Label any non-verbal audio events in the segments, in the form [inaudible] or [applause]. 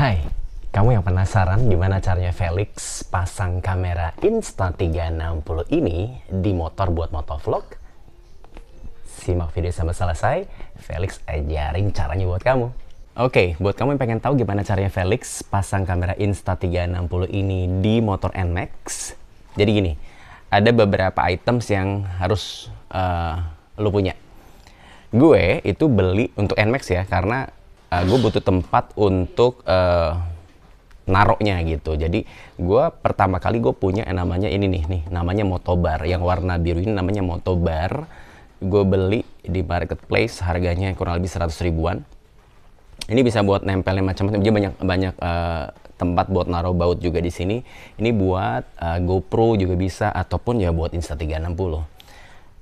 Hai, kamu yang penasaran gimana caranya Felix pasang kamera Insta360 ini di motor buat motovlog? Simak video sampai selesai, Felix ajarin caranya buat kamu. Oke, okay, buat kamu yang pengen tahu gimana caranya Felix pasang kamera Insta360 ini di motor NMAX, jadi gini, ada beberapa items yang harus uh, eh, lo punya. Gue itu beli untuk NMAX ya, karena uh, eh, gue butuh tempat untuk uh, eh, naroknya gitu. Jadi gue pertama kali gue punya yang namanya ini nih, nih namanya motobar yang warna biru ini namanya motobar. Gue beli di marketplace harganya kurang lebih 100 ribuan. Ini bisa buat nempelin macam-macam. Dia banyak banyak uh, tempat buat naruh baut juga di sini. Ini buat uh, GoPro juga bisa ataupun ya buat Insta 360.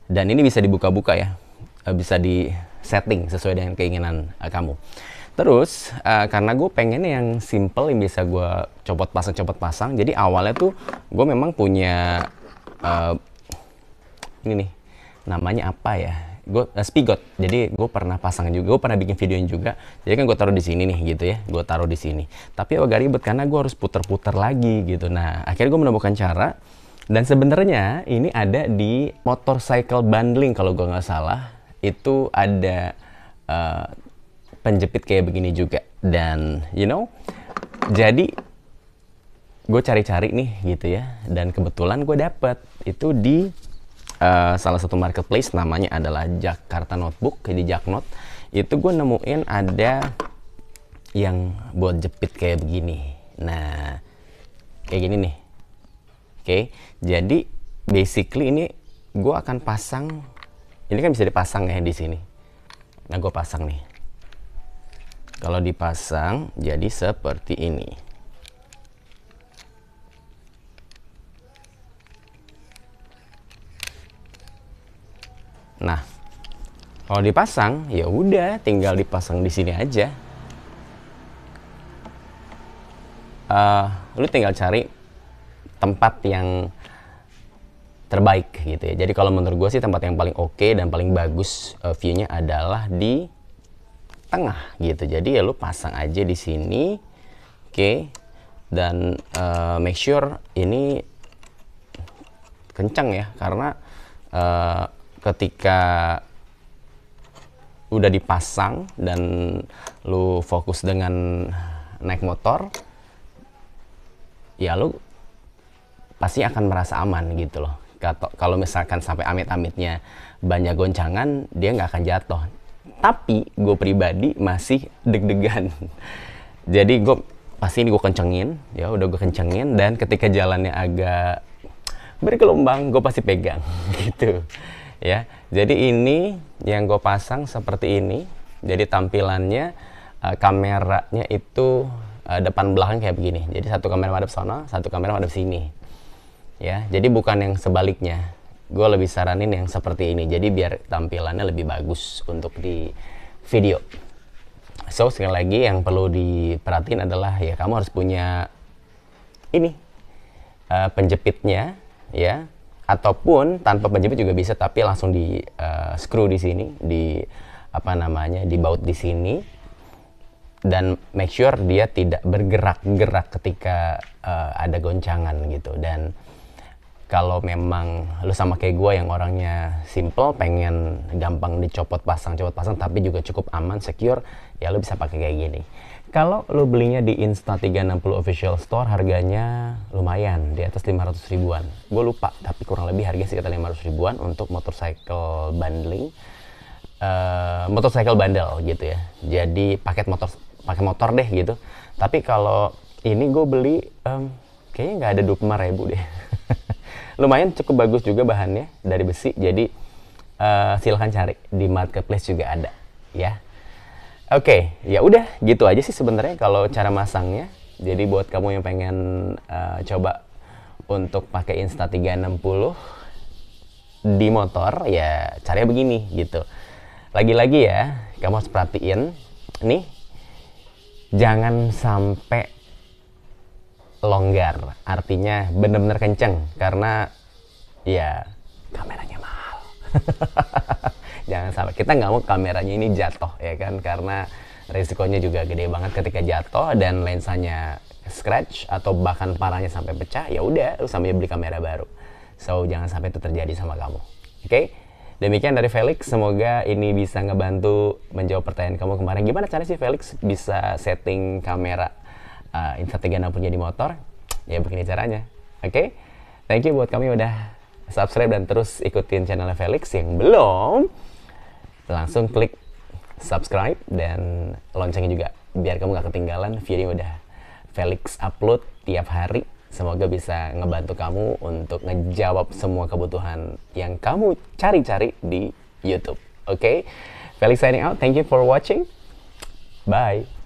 Dan ini bisa dibuka-buka ya. Uh, bisa di setting sesuai dengan keinginan uh, kamu. Terus uh, karena gue pengen yang simple yang bisa gue copot pasang copot pasang, jadi awalnya tuh gue memang punya uh, ini nih namanya apa ya? Gue uh, spigot. Jadi gue pernah pasang juga, gue pernah bikin videonya juga. Jadi kan gue taruh di sini nih gitu ya, gue taruh di sini. Tapi agak ribet karena gue harus puter-puter lagi gitu. Nah akhirnya gue menemukan cara dan sebenarnya ini ada di motorcycle bundling kalau gue nggak salah itu ada uh, penjepit kayak begini juga dan you know jadi gue cari-cari nih gitu ya dan kebetulan gue dapet itu di uh, salah satu marketplace namanya adalah Jakarta Notebook di Jaknot itu gue nemuin ada yang buat jepit kayak begini nah kayak gini nih oke okay. jadi basically ini gue akan pasang ini kan bisa dipasang ya di sini nah gue pasang nih kalau dipasang jadi seperti ini nah kalau dipasang ya udah tinggal dipasang di sini aja uh, lu tinggal cari tempat yang terbaik gitu ya. Jadi kalau menurut gue sih tempat yang paling oke okay dan paling bagus uh, view-nya adalah di tengah gitu. Jadi ya lu pasang aja di sini. Oke. Okay. Dan uh, make sure ini kencang ya karena uh, ketika udah dipasang dan lu fokus dengan naik motor ya lu pasti akan merasa aman gitu loh kalau misalkan sampai amit-amitnya banyak goncangan dia nggak akan jatuh tapi gue pribadi masih deg-degan [laughs] jadi gue pasti ini gue kencengin ya udah gue kencengin dan ketika jalannya agak bergelombang gue pasti pegang [laughs] gitu ya jadi ini yang gue pasang seperti ini jadi tampilannya uh, kameranya itu eh, depan belakang kayak begini jadi satu kamera madep sana satu kamera madep sini ya jadi bukan yang sebaliknya gue lebih saranin yang seperti ini jadi biar tampilannya lebih bagus untuk di video so sekali lagi yang perlu diperhatiin adalah ya kamu harus punya ini uh, penjepitnya ya ataupun tanpa penjepit juga bisa tapi langsung di uh, screw di sini di apa namanya dibaut di sini dan make sure dia tidak bergerak-gerak ketika uh, ada goncangan gitu dan kalau memang lu sama kayak gue yang orangnya simple pengen gampang dicopot pasang copot pasang tapi juga cukup aman secure ya lu bisa pakai kayak gini kalau lu belinya di Insta360 official store harganya lumayan di atas 500 ribuan gue lupa tapi kurang lebih harga sekitar 500 ribuan untuk motorcycle bundling uh, motorcycle bundle gitu ya jadi paket motor pakai motor deh gitu tapi kalau ini gue beli um, kayaknya nggak ada 25 ribu deh [laughs] lumayan cukup bagus juga bahannya dari besi. Jadi uh, eh, silahkan cari di marketplace juga ada ya. Oke, okay, ya udah gitu aja sih sebenarnya kalau cara masangnya. Jadi buat kamu yang pengen uh, coba untuk pakai Insta 360 di motor ya caranya begini gitu. Lagi-lagi ya, kamu harus perhatiin nih jangan sampai longgar artinya benar-benar kenceng karena ya kameranya mahal [laughs] jangan sampai kita nggak mau kameranya ini jatuh ya kan karena resikonya juga gede banget ketika jatuh dan lensanya scratch atau bahkan parahnya sampai pecah ya udah lu sambil beli kamera baru so jangan sampai itu terjadi sama kamu oke okay? Demikian dari Felix, semoga ini bisa ngebantu menjawab pertanyaan kamu kemarin. Gimana cara sih Felix bisa setting kamera uh, ah, Instagram pun jadi motor, ya begini caranya. Oke, okay? thank you buat kami udah subscribe dan terus ikutin channelnya Felix yang belum langsung klik subscribe dan loncengnya juga biar kamu gak ketinggalan video udah Felix upload tiap hari semoga bisa ngebantu kamu untuk ngejawab semua kebutuhan yang kamu cari-cari di YouTube. Oke, okay? Felix signing out. Thank you for watching. Bye.